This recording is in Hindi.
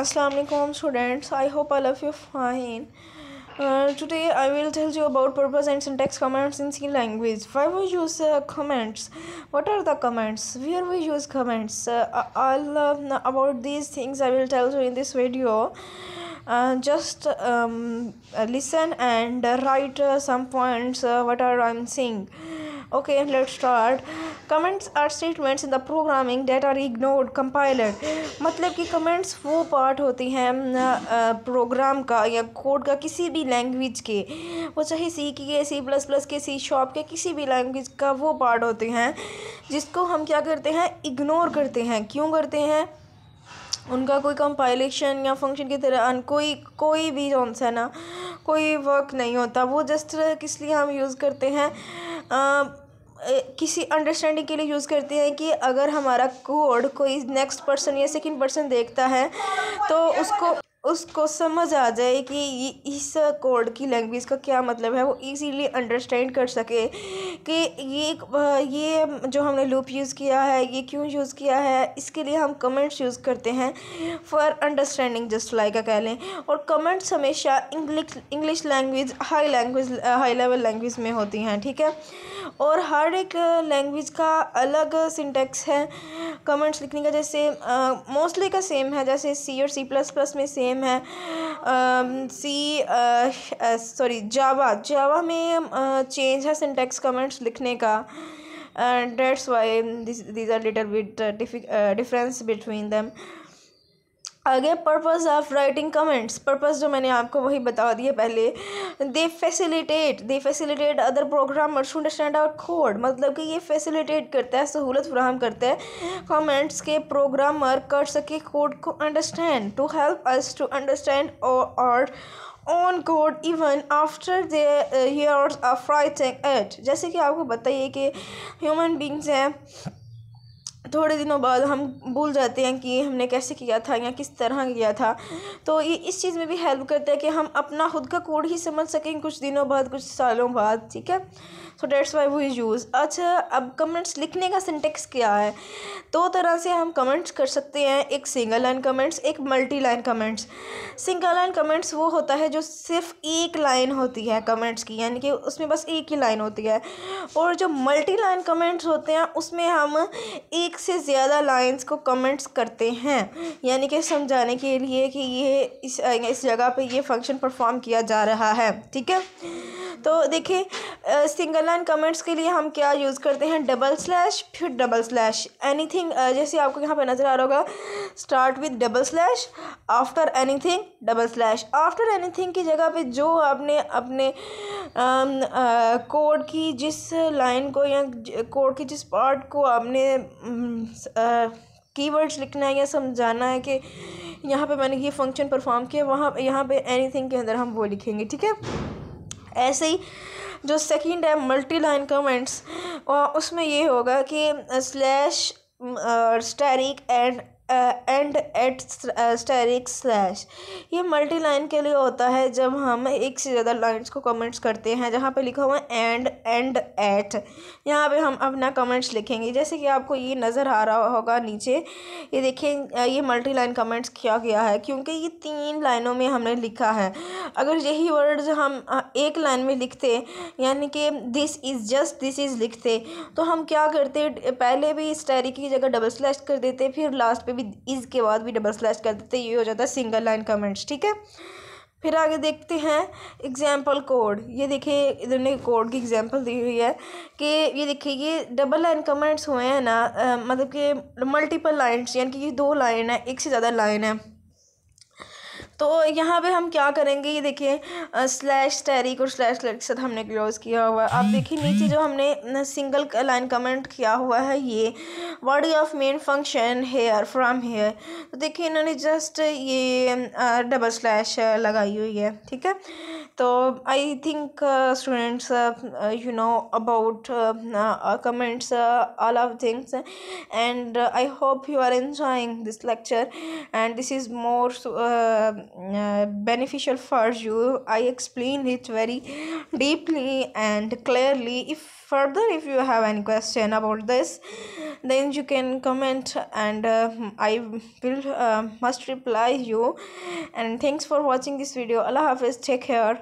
Assalamualaikum students I hope all of you fine uh, today I will tell you about purpose and syntax comments in C language why we use uh, comments what are the comments where we use comments uh, all uh, about these things I will tell you in this video uh, just um, listen and write uh, some points uh, what are I'm saying okay let's start comments are statements in the programming that are ignored compiler मतलब कि comments वो part होती हैं program का या code का किसी भी language के वो चाहे C के C प्लस के C sharp के किसी भी language का वो part होते हैं जिसको हम क्या करते हैं ignore करते हैं क्यों करते हैं उनका कोई कंपाइलेशन या फंक्शन की तरह अन कोई कोई भी जो है ना कोई वर्क नहीं होता वो जस्ट किस लिए हम यूज़ करते हैं किसी अंडरस्टैंडिंग के लिए यूज़ करते हैं कि अगर हमारा कोड कोई नेक्स्ट पर्सन या सेकंड पर्सन देखता है तो उसको उसको समझ आ जाए कि इस कोड की लैंग्वेज का क्या मतलब है वो इजीली अंडरस्टैंड कर सके कि ये ये जो हमने लूप यूज़ किया है ये क्यों यूज़ किया है इसके लिए हम कमेंट्स यूज़ करते हैं फॉर अंडरस्टैंडिंग जस्ट लाइक कह लें और कमेंट्स हमेशा English English language high language high level language में होती हैं ठीक है और हर एक लैंग्वेज का अलग सिंटेक्स है कमेंट्स लिखने का जैसे मोस्टली का सेम है जैसे सी और सी प्लस प्लस में सेम है सी सॉरी जावा जावा में चेंज है सिंटेक्स कमेंट्स लिखने का and that's why this these are little bit difference between them आगे purpose of writing comments purpose जो मैंने आपको वही बता दिया पहले they facilitate they facilitate other programmers understand our code मतलब कि ये फैसिलिटेट करता है सहूलत फ्राहम करता है कमेंट्स के प्रोग्रामर कर सके कोड को understand to help us to understand our own code even after years of writing it जैसे कि आपको बताइए कि ह्यूमन बींग्स हैं थोड़े दिनों बाद हम भूल जाते हैं कि हमने कैसे किया था या किस तरह किया था तो ये इस चीज़ में भी हेल्प करता है कि हम अपना खुद का कोड ही समझ सकें कुछ दिनों बाद कुछ सालों बाद ठीक है so that's why we use अच्छा अब कमेंट्स लिखने का सिंटेक्स क्या है दो तरह से हम कमेंट्स कर सकते हैं एक सिंगल लाइन कमेंट्स एक multi line comments single line comments वो होता है जो सिर्फ एक लाइन होती है कमेंट्स की यानी कि उसमें बस एक ही लाइन होती है और जो मल्टी लाइन कमेंट्स होते हैं उसमें हम एक से ज़्यादा लाइंस को कमेंट्स करते हैं यानी कि समझाने के लिए कि ये इस इस जगह पे ये फंक्शन परफॉर्म किया जा रहा है ठीक है तो देखिए सिंगल लाइन कमेंट्स के लिए हम क्या यूज़ करते हैं डबल स्लैश फिर डबल स्लैश एनीथिंग जैसे आपको यहाँ पे नज़र आ रहा होगा start with double slash after anything double slash after anything की जगह पे जो आपने अपने कोड की जिस लाइन को या कोड के जिस पार्ट को आपने कीवर्ड्स लिखना है या समझाना है कि यहाँ पे मैंने ये फंक्शन परफॉर्म किया वहाँ यहाँ पे एनीथिंग के अंदर हम वो लिखेंगे ठीक है ऐसे ही जो सेकंड है मल्टी लाइन कमेंट्स उसमें ये होगा कि slash asterisk and end at asterisk slash ये मल्टी लाइन के लिए होता है जब हम एक से ज़्यादा लाइन्स को कमेंट्स करते हैं जहाँ पे लिखा हुआ है एंड एंड एट यहाँ पे हम अपना कमेंट्स लिखेंगे जैसे कि आपको ये नज़र आ रहा होगा नीचे ये देखिए ये मल्टी लाइन कमेंट्स किया गया है क्योंकि ये तीन लाइनों में हमने लिखा है अगर यही वर्ड्स हम एक लाइन में लिखते यानी कि this is just this is लिखते तो हम क्या करते पहले भी स्टेरिक की जगह डबल स्लैश कर देते फिर लास्ट पर भी भी इज़ के बाद भी डबल स्लैश कर देते हैं ये हो जाता है सिंगल लाइन कमेंट्स ठीक है फिर आगे देखते हैं एग्जाम्पल कोड ये देखिए इधर ने कोड की एग्जाम्पल दी हुई है कि ये देखिए ये डबल लाइन कमेंट्स हुए हैं ना आ, मतलब कि मल्टीपल लाइन्स यानी कि ये दो लाइन है एक से ज़्यादा लाइन है तो यहाँ पे हम क्या करेंगे ये देखिए स्लैश टैरिक और स्लैश टैरिक के साथ हमने क्लोज किया हुआ है आप देखिए नीचे जो हमने सिंगल लाइन कमेंट किया हुआ है ये word of main function here from here तो देखिए इन्होंने जस्ट ये डबल स्लैश लगाई हुई है ठीक है So I think uh, students, uh, uh, you know about comments, all of things and i hope you are enjoying this lecture and this is more mm, uh, beneficial for you i explained it very deeply and clearly if further if you have any question about this then you can comment and i will must reply you and thanks for watching this video allah hafiz take care